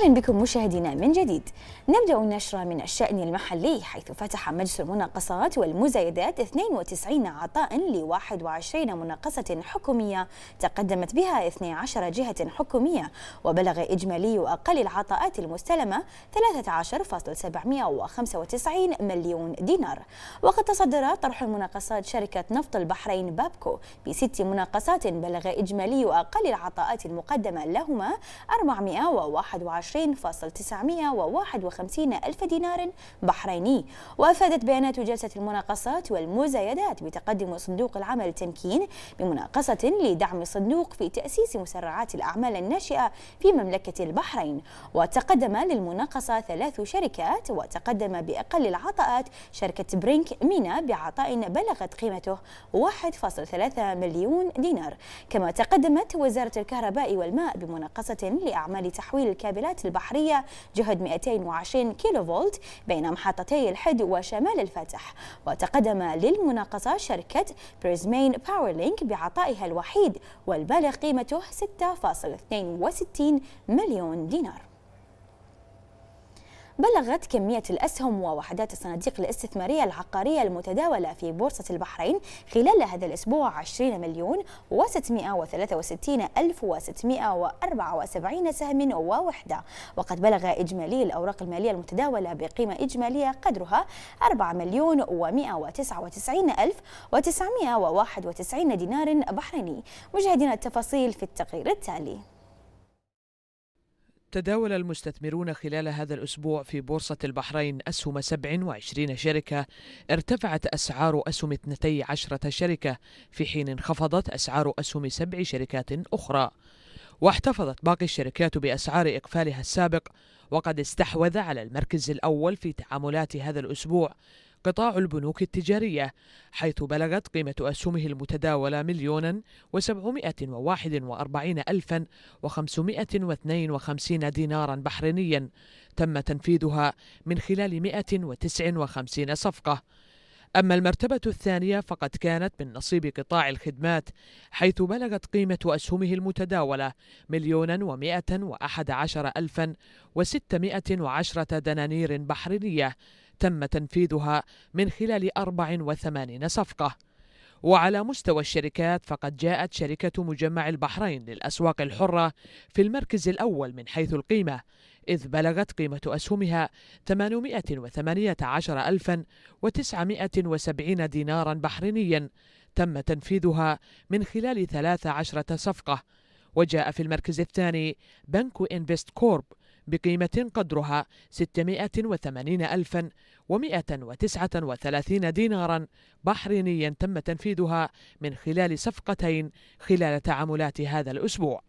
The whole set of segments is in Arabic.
أهلا بكم مشاهدينا من جديد نبدأ النشرة من الشأن المحلي حيث فتح مجلس المناقصات والمزايدات 92 عطاء ل 21 مناقصة حكومية تقدمت بها 12 جهة حكومية وبلغ إجمالي أقل العطاءات المستلمة 13.795 مليون دينار وقد تصدر طرح المناقصات شركة نفط البحرين بابكو بست مناقصات بلغ إجمالي أقل العطاءات المقدمة لهما 421 22951 ألف دينار بحريني وأفادت بيانات جلسة المناقصات والمزايدات بتقدم صندوق العمل تمكين بمناقصة لدعم الصندوق في تأسيس مسرعات الأعمال الناشئة في مملكة البحرين وتقدم للمناقصة ثلاث شركات وتقدم بأقل العطاءات شركة برينك مينا بعطاء بلغت قيمته 1.3 مليون دينار كما تقدمت وزارة الكهرباء والماء بمناقصة لأعمال تحويل الكابلات القنوات البحرية جهد 220 كيلو فولت بين محطتي الحد وشمال الفتح وتقدم للمناقصة شركة بريزمين باورلينك بعطائها الوحيد والبالغ قيمته 6.62 مليون دينار بلغت كمية الأسهم ووحدات الصناديق الاستثمارية العقارية المتداولة في بورصة البحرين خلال هذا الأسبوع 20 مليون و و674 سهم ووحدة وقد بلغ إجمالي الأوراق المالية المتداولة بقيمة إجمالية قدرها 4 مليون و و991 دينار بحريني مشاهدينا التفاصيل في التقرير التالي تداول المستثمرون خلال هذا الأسبوع في بورصة البحرين أسهم 27 شركة ارتفعت أسعار أسهم 12 شركة في حين انخفضت أسعار أسهم سبع شركات أخرى واحتفظت باقي الشركات بأسعار إقفالها السابق وقد استحوذ على المركز الأول في تعاملات هذا الأسبوع قطاع البنوك التجارية حيث بلغت قيمة أسهمه المتداولة مليونا وسبعمائة وواحد وأربعين ألفا وخمسمائة واثنين وخمسين دينارا بحرينيا تم تنفيذها من خلال مائة وتسع وخمسين صفقة أما المرتبة الثانية فقد كانت من نصيب قطاع الخدمات حيث بلغت قيمة أسهمه المتداولة مليونا ومائة وأحد عشر ألفا وستمائة وعشرة دنانير بحرينية تم تنفيذها من خلال 84 صفقة وعلى مستوى الشركات فقد جاءت شركة مجمع البحرين للأسواق الحرة في المركز الأول من حيث القيمة إذ بلغت قيمة أسهمها 818970 دينارا بحرينيا تم تنفيذها من خلال 13 صفقة وجاء في المركز الثاني بنك انفست كورب بقيمة قدرها 680139 دينارا بحرينيا تم تنفيذها من خلال صفقتين خلال تعاملات هذا الأسبوع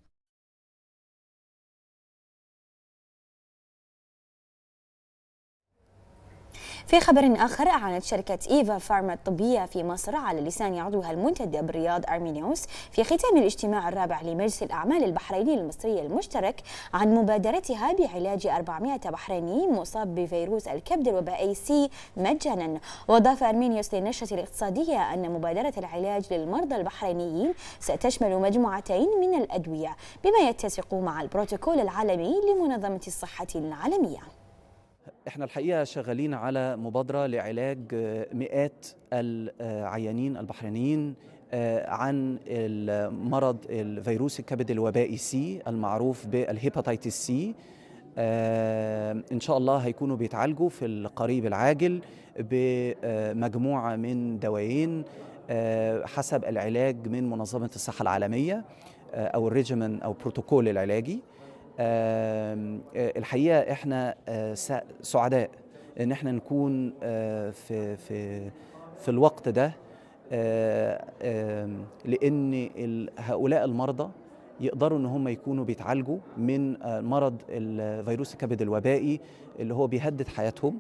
في خبر آخر أعلنت شركة إيفا فارما الطبية في مصر على لسان عضوها المنتدب رياض أرمينيوس في ختام الاجتماع الرابع لمجلس الأعمال البحريني المصري المشترك عن مبادرتها بعلاج 400 بحريني مصاب بفيروس الكبد الوبائي سي مجانا وأضاف أرمينيوس للنشرة الاقتصادية أن مبادرة العلاج للمرضى البحرينيين ستشمل مجموعتين من الأدوية بما يتسق مع البروتوكول العالمي لمنظمة الصحة العالمية احنا الحقيقه شغالين على مبادره لعلاج آه، مئات العيانين البحرينيين آه، عن مرض الفيروس الكبد الوبائي سي المعروف بالهيباتيتس سي آه، ان شاء الله هيكونوا بيتعالجوا في القريب العاجل بمجموعه من دوايين حسب العلاج من منظمه الصحه العالميه او الريجيمن او بروتوكول العلاجي آه، الحقيقه احنا آه، سعداء ان احنا نكون آه، في في في الوقت ده لان هؤلاء المرضى يقدروا ان هم يكونوا بيتعالجوا من مرض الفيروس الكبد الوبائي اللي هو بيهدد حياتهم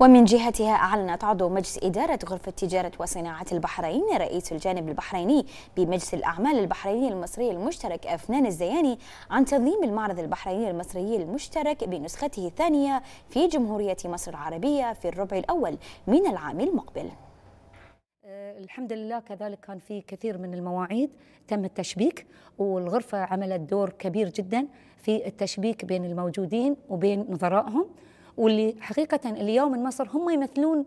ومن جهتها أعلنت عضو مجلس إدارة غرفة تجارة وصناعة البحرين رئيس الجانب البحريني بمجلس الأعمال البحريني المصري المشترك أفنان الزياني عن تنظيم المعرض البحريني المصري المشترك بنسخته الثانية في جمهورية مصر العربية في الربع الأول من العام المقبل آه، الحمد لله كذلك كان في كثير من المواعيد تم التشبيك والغرفة عملت دور كبير جدا في التشبيك بين الموجودين وبين نظرائهم واللي حقيقة اليوم النصر هم يمثلون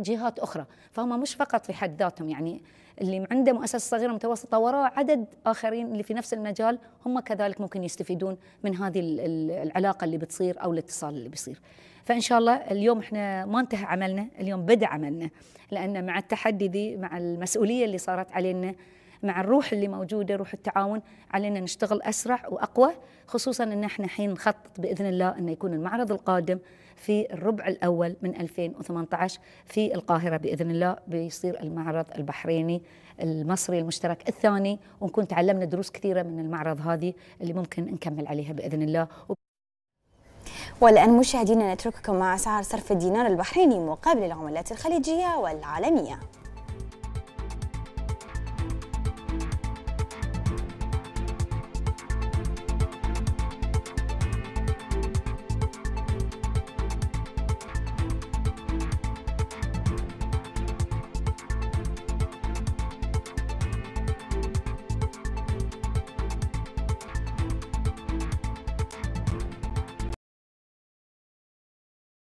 جهات أخرى فهم مش فقط في حد ذاتهم يعني اللي عنده مؤسسة صغيرة متوسطة وراء عدد آخرين اللي في نفس المجال هم كذلك ممكن يستفيدون من هذه العلاقة اللي بتصير أو الاتصال اللي بيصير فإن شاء الله اليوم إحنا ما انتهى عملنا اليوم بدأ عملنا لأن مع التحدي دي مع المسؤولية اللي صارت علينا مع الروح اللي موجوده روح التعاون علينا نشتغل اسرع واقوى خصوصا ان احنا الحين نخطط باذن الله انه يكون المعرض القادم في الربع الاول من 2018 في القاهره باذن الله بيصير المعرض البحريني المصري المشترك الثاني ونكون تعلمنا دروس كثيره من المعرض هذه اللي ممكن نكمل عليها باذن الله والآن مشاهدينا نترككم مع أسعار صرف الدينار البحريني مقابل العملات الخليجية والعالمية